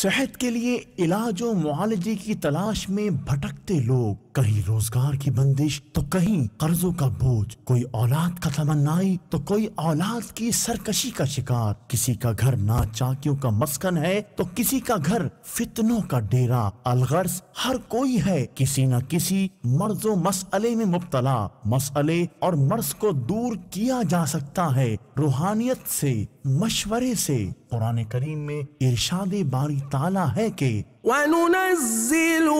सेहत के लिए इलाज और मुआलजे की तलाश में भटकते लोग कहीं रोजगार की बंदिश तो कहीं कर्जों का बोझ कोई औलाद का तमन्नाई तो कोई औलाद की सरकशी का शिकार किसी का घर नाचाकियों का मस्कन है तो किसी का घर फितनों का डेरा अलगर्स हर कोई है किसी न किसी मर्जो मसले में मुबतला मसले और मर्ज को दूर किया जा सकता है रूहानियत से मशवरे से पुराने करीम में इर्शादे बारी ताला है के वनुनज़िलु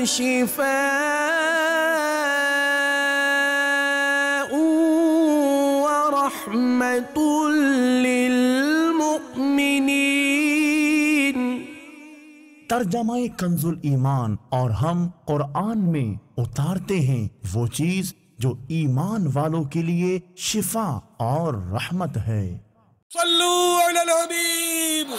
وشفاء ورحمة للمؤمنين तर्जमाए कंजुल ईमान और हम कुरान में उतारते हैं वो चीज जो ईमान वालों के लिए शिफा और रहमत है सल्लल्लाहु अलैहि